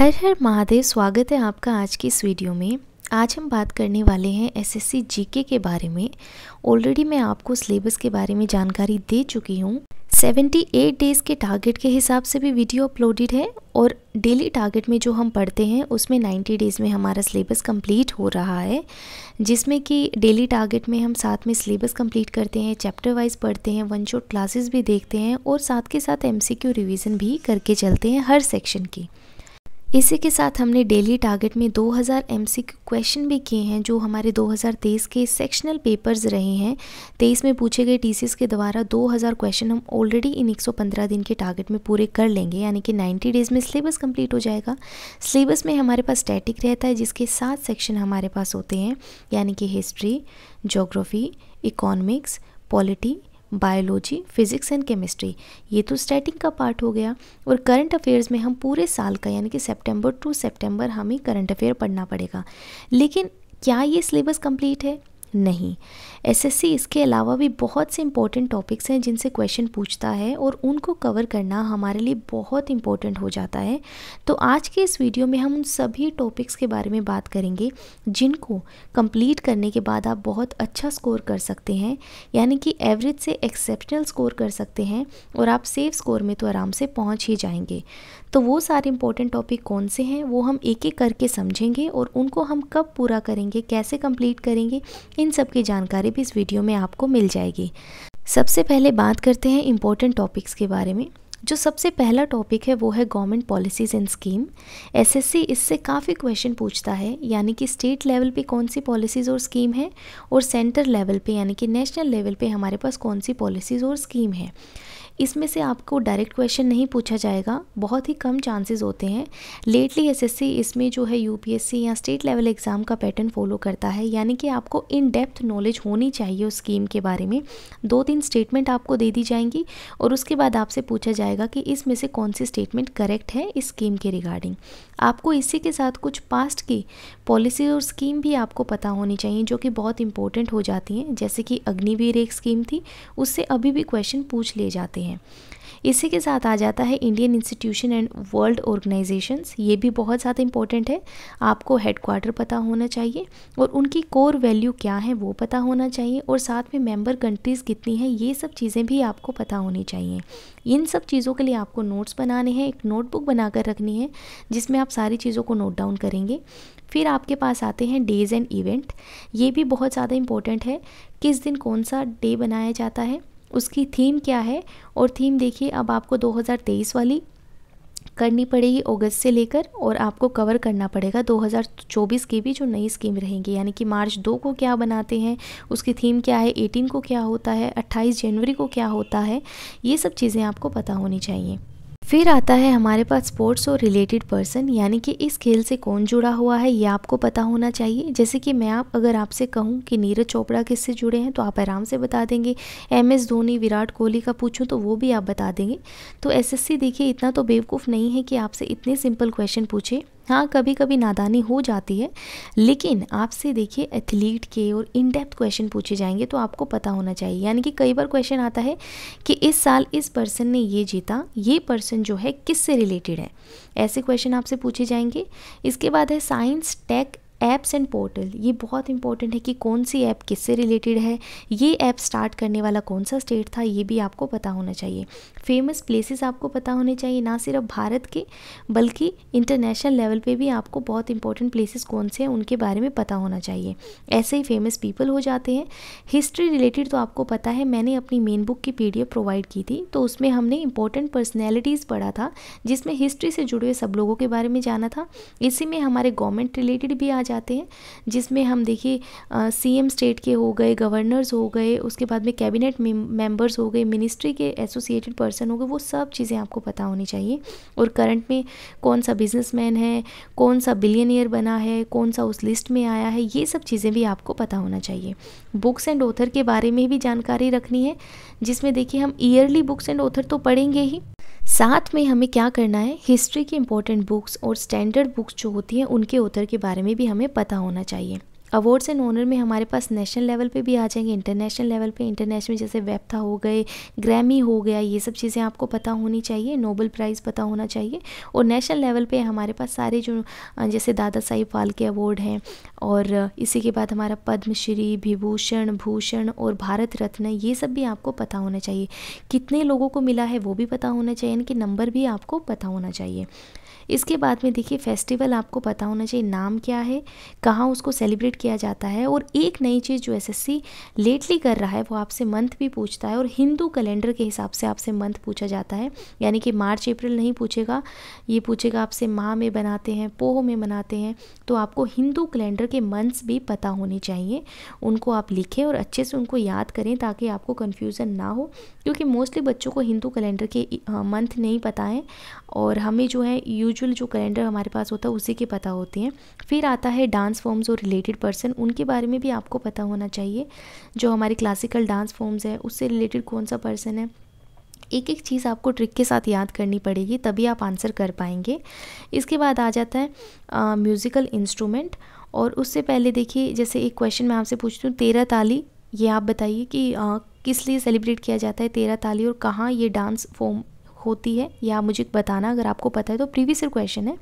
हर हर महादेव स्वागत है आपका आज की इस वीडियो में आज हम बात करने वाले हैं एसएससी जीके के बारे में ऑलरेडी मैं आपको सिलेबस के बारे में जानकारी दे चुकी हूँ 78 डेज़ के टारगेट के हिसाब से भी वीडियो अपलोडेड है और डेली टारगेट में जो हम पढ़ते हैं उसमें 90 डेज़ में हमारा सिलेबस कंप्लीट हो रहा है जिसमें कि डेली टारगेट में हम साथ में सिलेबस कंप्लीट करते हैं चैप्टर वाइज पढ़ते हैं वन शॉट क्लासेस भी देखते हैं और साथ के साथ एमसीक्यू रिवीजन भी करके चलते हैं हर सेक्शन की इसी के साथ हमने डेली टारगेट में 2000 हज़ार क्वेश्चन भी किए हैं जो हमारे 2023 के सेक्शनल पेपर्स रहे हैं तेईस में पूछे गए टी के द्वारा 2000 क्वेश्चन हम ऑलरेडी इन 115 दिन के टारगेट में पूरे कर लेंगे यानी कि 90 डेज़ में सिलेबस कंप्लीट हो जाएगा सिलेबस में हमारे पास स्टैटिक रहता है जिसके सात सेक्शन हमारे पास होते हैं यानी कि history geography economics polity biology physics and chemistry ये तो स्टार्टिंग का पार्ट हो गया और करंट अफेयर्स में हम पूरे साल का यानी कि सितंबर टू सितंबर हमें करंट अफेयर पढ़ना पड़ेगा लेकिन क्या ये सिलेबस कंप्लीट है नहीं एसएससी इसके अलावा भी बहुत से इम्पोर्टेंट टॉपिक्स हैं जिनसे क्वेश्चन पूछता है और उनको कवर करना हमारे लिए बहुत इम्पोर्टेंट हो जाता है तो आज के इस वीडियो में हम उन सभी टॉपिक्स के बारे में बात करेंगे जिनको कंप्लीट करने के बाद आप बहुत अच्छा स्कोर कर सकते हैं यानी कि एवरेज से एक्सेप्शनल स्कोर कर सकते हैं और आप सेफ स्कोर में तो आराम से पहुँच ही जाएंगे तो वो सारे इंपॉर्टेंट टॉपिक कौन से हैं वो हम एक एक करके समझेंगे और उनको हम कब पूरा करेंगे कैसे कंप्लीट करेंगे इन सब की जानकारी भी इस वीडियो में आपको मिल जाएगी सबसे पहले बात करते हैं इम्पोर्टेंट टॉपिक्स के बारे में जो सबसे पहला टॉपिक है वो है government policies and scheme SSC इससे काफ़ी क्वेश्चन पूछता है यानी कि स्टेट लेवल पे कौन सी पॉलिसीज़ और स्कीम है और सेंटर लेवल पे यानी कि नेशनल लेवल पे हमारे पास कौन सी पॉलिसीज़ और स्कीम है इसमें से आपको डायरेक्ट क्वेश्चन नहीं पूछा जाएगा बहुत ही कम चांसेस होते हैं लेटली एसएससी इसमें जो है यूपीएससी या स्टेट लेवल एग्ज़ाम का पैटर्न फॉलो करता है यानी कि आपको इन डेप्थ नॉलेज होनी चाहिए उस स्कीम के बारे में दो तीन स्टेटमेंट आपको दे दी जाएंगी और उसके बाद आपसे पूछा जाएगा कि इसमें से कौन सी स्टेटमेंट करेक्ट है इस स्कीम के रिगार्डिंग आपको इसी के साथ कुछ पास्ट की पॉलिसी और स्कीम भी आपको पता होनी चाहिए जो कि बहुत इंपॉर्टेंट हो जाती हैं जैसे कि अग्निवीर एक स्कीम थी उससे अभी भी क्वेश्चन पूछ लिए जाते हैं हैं इसी के साथ आ जाता है Indian institution and world organizations ये भी बहुत ज़्यादा इंपॉर्टेंट है आपको हेडक्वार्टर पता होना चाहिए और उनकी कोर वैल्यू क्या है वो पता होना चाहिए और साथ में मेंबर कंट्रीज़ कितनी है ये सब चीज़ें भी आपको पता होनी चाहिए इन सब चीज़ों के लिए आपको नोट्स बनाने हैं एक नोटबुक बनाकर रखनी है जिसमें आप सारी चीज़ों को नोट डाउन करेंगे फिर आपके पास आते हैं डेज़ एंड इवेंट ये भी बहुत ज़्यादा इंपॉर्टेंट है किस दिन कौन सा डे बनाया जाता है उसकी थीम क्या है और थीम देखिए अब आपको 2023 वाली करनी पड़ेगी अगस्त से लेकर और आपको कवर करना पड़ेगा 2024 की भी जो नई स्कीम रहेंगी यानी कि मार्च दो को क्या बनाते हैं उसकी थीम क्या है 18 को क्या होता है 28 जनवरी को क्या होता है ये सब चीज़ें आपको पता होनी चाहिए फिर आता है हमारे पास स्पोर्ट्स और रिलेटेड पर्सन यानी कि इस खेल से कौन जुड़ा हुआ है ये आपको पता होना चाहिए जैसे कि मैं आप अगर आपसे कहूँ कि नीरज चोपड़ा किससे जुड़े हैं तो आप आराम से बता देंगे एम एस धोनी विराट कोहली का पूछूँ तो वो भी आप बता देंगे तो एसएससी देखिए इतना तो बेवकूफ़ नहीं है कि आपसे इतने सिंपल क्वेश्चन पूछे हाँ कभी कभी नादानी हो जाती है लेकिन आपसे देखिए एथलीट के और इन डेप्थ क्वेश्चन पूछे जाएंगे तो आपको पता होना चाहिए यानी कि कई बार क्वेश्चन आता है कि इस साल इस पर्सन ने ये जीता ये पर्सन जो है किस से रिलेटेड है ऐसे क्वेश्चन आपसे पूछे जाएंगे इसके बाद है science tech apps and portal ये बहुत इंपॉर्टेंट है कि कौन सी ऐप किससे रिलेटेड है ये ऐप स्टार्ट करने वाला कौन सा स्टेट था ये भी आपको पता होना चाहिए फेमस प्लेसेस आपको पता होने चाहिए ना सिर्फ भारत के बल्कि इंटरनेशनल लेवल पे भी आपको बहुत इंपॉर्टेंट प्लेसेस कौन से हैं उनके बारे में पता होना चाहिए ऐसे ही फेमस पीपल हो जाते हैं हिस्ट्री रिलेटेड तो आपको पता है मैंने अपनी मेन बुक की पी प्रोवाइड की थी तो उसमें हमने इंपॉर्टेंट पर्सनैलिटीज़ पढ़ा था जिसमें हिस्ट्री से जुड़े हुए सब लोगों के बारे में जाना था इसी में हमारे गवर्नमेंट रिलेटेड भी आ जाते हैं जिसमें हम देखिए सी स्टेट के हो गए गवर्नर्स हो गए उसके बाद में कैबिनेट मेंबर्स हो गए मिनिस्ट्री के एसोसिएटेड पर्सन होंगे वो सब चीज़ें आपको पता होनी चाहिए और करंट में कौन सा बिजनेसमैन है कौन सा बिलियनियर बना है कौन सा उस लिस्ट में आया है ये सब चीज़ें भी आपको पता होना चाहिए बुक्स एंड ऑथर के बारे में भी जानकारी रखनी है जिसमें देखिए हम ईयरली बुक्स एंड ऑथर तो पढ़ेंगे ही साथ में हमें क्या करना है हिस्ट्री की इंपॉर्टेंट बुक्स और स्टैंडर्ड बुक्स जो होती हैं उनके ऑथर के बारे में भी हमें पता होना चाहिए अवार्ड्स एंड ऑनर में हमारे पास नेशनल लेवल पे भी आ जाएंगे इंटरनेशनल लेवल पे इंटरनेशनल जैसे वेप्था हो गए ग्रैमी हो गया ये सब चीज़ें आपको पता होनी चाहिए नोबल प्राइज़ पता होना चाहिए और नेशनल लेवल पे हमारे पास सारे जो जैसे दादा साहिब फालके अवार्ड हैं और इसी के बाद हमारा पद्मश्री विभूषण भूषण और भारत रत्न ये सब भी आपको पता होना चाहिए कितने लोगों को मिला है वो भी पता होना चाहिए इनके नंबर भी आपको पता होना चाहिए इसके बाद में देखिए फेस्टिवल आपको पता होना चाहिए नाम क्या है कहाँ उसको सेलिब्रेट किया जाता है और एक नई चीज़ जो एसएससी लेटली कर रहा है वो आपसे मंथ भी पूछता है और हिंदू कैलेंडर के हिसाब से आपसे मंथ पूछा जाता है यानी कि मार्च अप्रैल नहीं पूछेगा ये पूछेगा आपसे माह में बनाते हैं पोह में मनाते हैं तो आपको हिंदू कैलेंडर के मंथ्स भी पता होने चाहिए उनको आप लिखें और अच्छे से उनको याद करें ताकि आपको कन्फ्यूज़न ना हो क्योंकि मोस्टली बच्चों को हिंदू कैलेंडर के मंथ नहीं पता है और हमें जो है यूजल जो कैलेंडर हमारे पास होता है उसी के पता होते हैं फिर आता है डांस फॉर्म्स और रिलेटेड पर्सन उनके बारे में भी आपको पता होना चाहिए जो हमारे क्लासिकल डांस फॉर्म्स हैं उससे रिलेटेड कौन सा पर्सन है एक एक चीज़ आपको ट्रिक के साथ याद करनी पड़ेगी तभी आप आंसर कर पाएंगे इसके बाद आ जाता है म्यूज़िकल इंस्ट्रूमेंट और उससे पहले देखिए जैसे एक क्वेश्चन मैं आपसे पूछती हूँ तेरह ताली ये आप बताइए कि आ, किस लिए सेलिब्रेट किया जाता है तेरह ताली और कहाँ ये डांस फॉर्म होती है या मुझे बताना अगर आपको पता है तो प्रीवियस क्वेश्चन है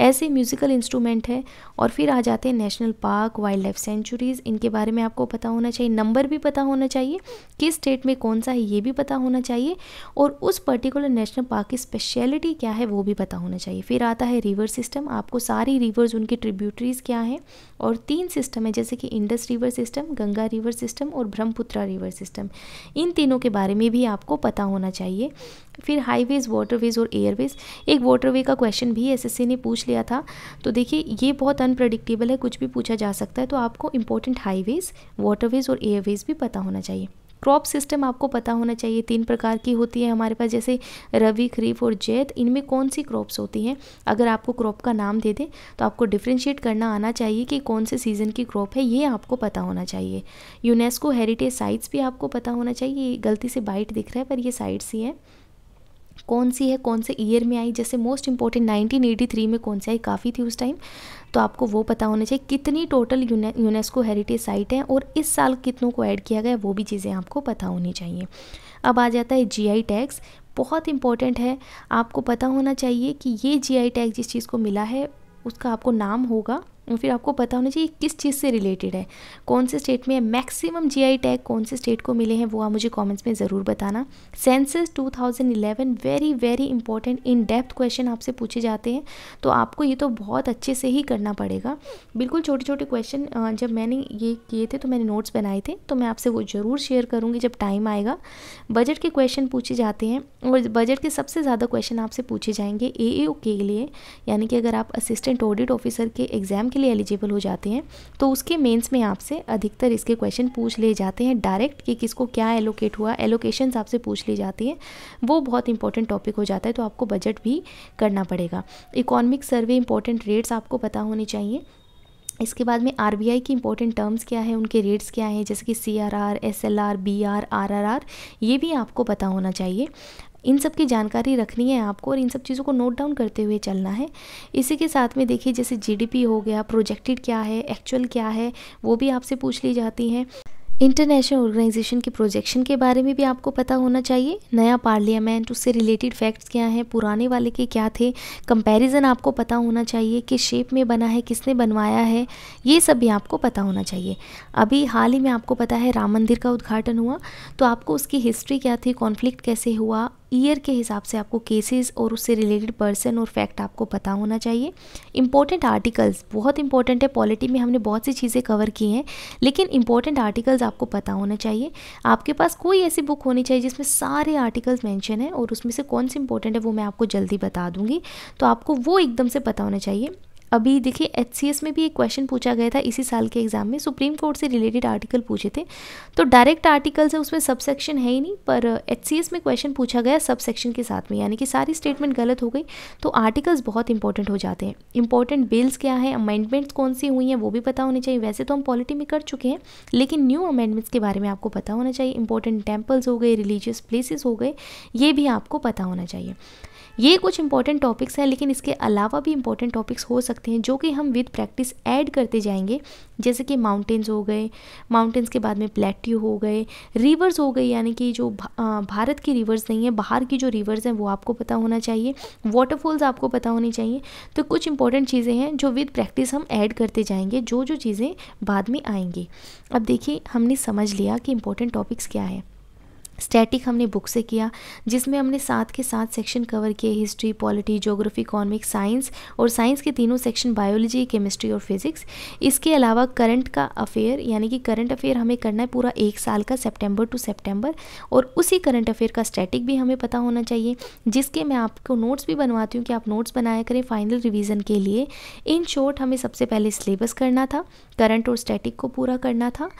ऐसे म्यूज़िकल इंस्ट्रूमेंट है और फिर आ जाते हैं national park wildlife sanctuaries इनके बारे में आपको पता होना चाहिए नंबर भी पता होना चाहिए किस स्टेट में कौन सा है ये भी पता होना चाहिए और उस पर्टिकुलर नेशनल पार्क की स्पेशलिटी क्या है वो भी पता होना चाहिए फिर आता है रिवर सिस्टम आपको सारी रिवर्स उनकी ट्रिब्यूटरीज़ क्या हैं और तीन सिस्टम है जैसे कि Indus river system Ganga river system और ब्रह्मपुत्रा रिवर सिस्टम इन तीनों के बारे में भी आपको पता होना चाहिए फिर हाईवेज वाटरवेज और एयरवेज एक वाटरवे का क्वेश्चन भी एसएससी ने पूछ लिया था तो देखिए ये बहुत अनप्रडिक्टेबल है कुछ भी पूछा जा सकता है तो आपको इंपॉर्टेंट हाईवेज वाटरवेज और एयरवेज भी पता होना चाहिए क्रॉप सिस्टम आपको पता होना चाहिए तीन प्रकार की होती है हमारे पास जैसे रवि खरीफ और जैत इनमें कौन सी क्रॉप्स होती हैं अगर आपको क्रॉप का नाम दे दें तो आपको डिफ्रेंशिएट करना आना चाहिए कि कौन से सीज़न की क्रॉप है ये आपको पता होना चाहिए यूनेस्को हेरिटेज साइट्स भी आपको पता होना चाहिए गलती से बाइट दिख रहा है पर ये साइट्स ही हैं कौन सी है कौन से ईयर में आई जैसे मोस्ट इंपॉर्टेंट 1983 में कौन सी आई काफ़ी थी उस टाइम तो आपको वो पता होना चाहिए कितनी टोटल यूनेस्को हेरिटेज साइट हैं और इस साल कितनों को ऐड किया गया वो भी चीज़ें आपको पता होनी चाहिए अब आ जाता है जीआई टैक्स बहुत इंपॉर्टेंट है आपको पता होना चाहिए कि ये आई टैग जिस चीज़ को मिला है उसका आपको नाम होगा और फिर आपको पता होना चाहिए किस चीज़ से रिलेटेड है कौन से स्टेट में मैक्सिमम जीआई टैग कौन से स्टेट को मिले हैं वो आप मुझे कमेंट्स में ज़रूर बताना census 2011 very very important in depth question आपसे पूछे जाते हैं तो आपको ये तो बहुत अच्छे से ही करना पड़ेगा बिल्कुल छोटे छोटे क्वेश्चन जब मैंने ये किए थे तो मैंने नोट्स बनाए थे तो मैं आपसे वो ज़रूर शेयर करूँगी जब टाइम आएगा बजट के क्वेश्चन पूछे जाते हैं और बजट के सबसे ज़्यादा क्वेश्चन आपसे पूछे जाएंगे ए के लिए यानी कि अगर आप असिस्टेंट ऑडिट ऑफिसर के एग्ज़ाम के लिए एलिजिबल हो जाते हैं तो उसके मेंस में आपसे अधिकतर इसके क्वेश्चन पूछ लिए जाते हैं डायरेक्ट कि किसको क्या एलोकेट हुआ एलोकेशन आपसे पूछ ली जाती है वो बहुत इंपॉर्टेंट टॉपिक हो जाता है तो आपको बजट भी करना पड़ेगा इकोनॉमिक सर्वे इंपॉर्टेंट रेट्स आपको पता होने चाहिए इसके बाद में आर की इंपॉर्टेंट टर्म्स क्या है उनके रेट्स क्या हैं जैसे कि C R R S L R B R R R R ये भी आपको पता होना चाहिए इन सब की जानकारी रखनी है आपको और इन सब चीज़ों को नोट डाउन करते हुए चलना है इसी के साथ में देखिए जैसे जीडीपी हो गया प्रोजेक्टेड क्या है एक्चुअल क्या है वो भी आपसे पूछ ली जाती हैं इंटरनेशनल ऑर्गेनाइजेशन के प्रोजेक्शन के बारे में भी आपको पता होना चाहिए नया पार्लियामेंट उससे रिलेटेड फैक्ट्स क्या हैं पुराने वाले के क्या थे कंपैरिजन आपको पता होना चाहिए किस शेप में बना है किसने बनवाया है ये सब भी आपको पता होना चाहिए अभी हाल ही में आपको पता है राम मंदिर का उद्घाटन हुआ तो आपको उसकी हिस्ट्री क्या थी कॉन्फ्लिक्ट कैसे हुआ ईयर के हिसाब से आपको केसेस और उससे रिलेटेड पर्सन और फैक्ट आपको पता होना चाहिए इंपॉर्टेंट आर्टिकल्स बहुत इंपॉर्टेंट है पॉलिटी में हमने बहुत सी चीज़ें कवर की हैं लेकिन इंपॉर्टेंट आर्टिकल्स आपको पता होना चाहिए आपके पास कोई ऐसी बुक होनी चाहिए जिसमें सारे आर्टिकल्स मैंशन है और उसमें से कौन से इंपॉर्टेंट है वो मैं आपको जल्दी बता दूँगी तो आपको वो एकदम से पता होना चाहिए अभी देखिए एच में भी एक क्वेश्चन पूछा गया था इसी साल के एग्जाम में सुप्रीम कोर्ट से रिलेटेड आर्टिकल पूछे थे तो डायरेक्ट आर्टिकल से उसमें सबसेक्शन है ही नहीं पर एच uh, में क्वेश्चन पूछा गया सबसेक्शन के साथ में यानी कि सारी स्टेटमेंट गलत हो गई तो आर्टिकल्स बहुत इंपॉर्टेंट हो जाते हैं इंपॉर्टेंट बिल्स क्या है अमेंडमेंट्स कौन सी हुई हैं वो भी पता होनी चाहिए वैसे तो हम पॉलिटी में कर चुके हैं लेकिन न्यू अमेंडमेंट्स के बारे में आपको पता होना चाहिए इंपॉर्टेंट टेम्पल्स हो गए रिलीजियस प्लेसेस हो गए ये भी आपको पता होना चाहिए ये कुछ इंपॉर्टेंट टॉपिक्स हैं लेकिन इसके अलावा भी इंपॉर्टेंट टॉपिक्स हो सकते हैं जो कि हम विद प्रैक्टिस ऐड करते जाएंगे जैसे कि माउंटेन्स हो गए माउंटेन्स के बाद में प्लेट्यू हो गए रिवर्स हो गए यानी कि जो भारत की रिवर्स नहीं है बाहर की जो रिवर्स हैं वो आपको पता होना चाहिए वाटरफॉल्स आपको पता होनी चाहिए तो कुछ इंपॉर्टेंट चीज़ें हैं जो विद प्रैक्टिस हम ऐड करते जाएंगे जो जो चीज़ें बाद में आएंगी अब देखिए हमने समझ लिया कि इंपॉर्टेंट टॉपिक्स क्या है स्टैटिक हमने बुक से किया जिसमें हमने साथ के साथ सेक्शन कवर किए history polity geography economic science और साइंस के तीनों सेक्शन बायोलॉजी केमिस्ट्री और फिजिक्स इसके अलावा करंट का अफेयर यानी कि करंट अफेयर हमें करना है पूरा एक साल का सेप्टेम्बर टू सेप्टेम्बर और उसी करंट अफेयर का स्टैटिक भी हमें पता होना चाहिए जिसके मैं आपको नोट्स भी बनवाती हूँ कि आप नोट्स बनाया करें फाइनल रिविज़न के लिए इन शॉर्ट हमें सबसे पहले सिलेबस करना था करंट और स्टैटिक को पूरा करना था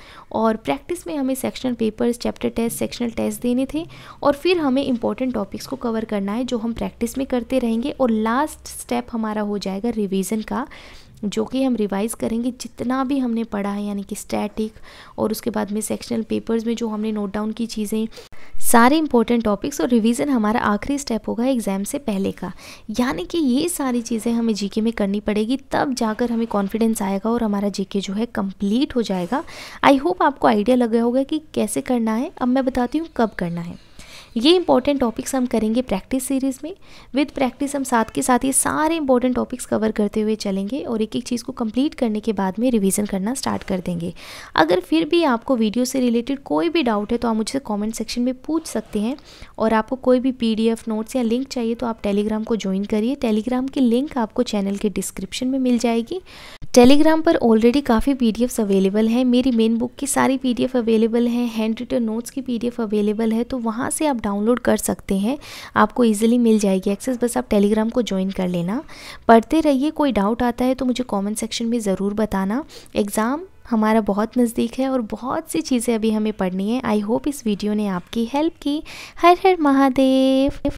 और प्रैक्टिस में हमें sectional papers chapter test sectional test test देने थे और फिर हमें इंपॉर्टेंट टॉपिक्स को कवर करना है जो हम प्रैक्टिस में करते रहेंगे और लास्ट स्टेप हमारा हो जाएगा रिविजन का जो कि हम रिवाइज़ करेंगे जितना भी हमने पढ़ा है यानी कि स्टैटिक और उसके बाद में सेक्शनल पेपर्स में जो हमने नोट डाउन की चीज़ें सारे इंपॉर्टेंट टॉपिक्स और रिवीजन हमारा आखिरी स्टेप होगा एग्ज़ाम से पहले का यानी कि ये सारी चीज़ें हमें जीके में करनी पड़ेगी तब जाकर हमें कॉन्फिडेंस आएगा और हमारा जीके जो है कंप्लीट हो जाएगा आई होप आपको आइडिया लग गया होगा कि कैसे करना है अब मैं बताती हूँ कब करना है ये इंपॉर्टेंट टॉपिक्स हम करेंगे प्रैक्टिस सीरीज़ में विद प्रैक्टिस हम साथ के साथ ये सारे इंपॉर्टेंट टॉपिक्स कवर करते हुए चलेंगे और एक एक चीज़ को कंप्लीट करने के बाद में रिवीजन करना स्टार्ट कर देंगे अगर फिर भी आपको वीडियो से रिलेटेड कोई भी डाउट है तो आप मुझसे कॉमेंट सेक्शन में पूछ सकते हैं और आपको कोई भी पी नोट्स या लिंक चाहिए तो आप टेलीग्राम को ज्वाइन करिए टेलीग्राम की लिंक आपको चैनल के डिस्क्रिप्शन में मिल जाएगी टेलीग्राम पर ऑलरेडी काफ़ी पी अवेलेबल हैं मेरी मेन बुक की सारी पी अवेलेबल हैं हैंड रिटन नोट्स की पी अवेलेबल है तो वहाँ से आप डाउनलोड कर सकते हैं आपको ईजिली मिल जाएगी एक्सेस बस आप टेलीग्राम को ज्वाइन कर लेना पढ़ते रहिए कोई डाउट आता है तो मुझे कॉमेंट सेक्शन में ज़रूर बताना एग्ज़ाम हमारा बहुत नज़दीक है और बहुत सी चीज़ें अभी हमें पढ़नी है आई होप इस वीडियो ने आपकी हेल्प की हर हर महादेव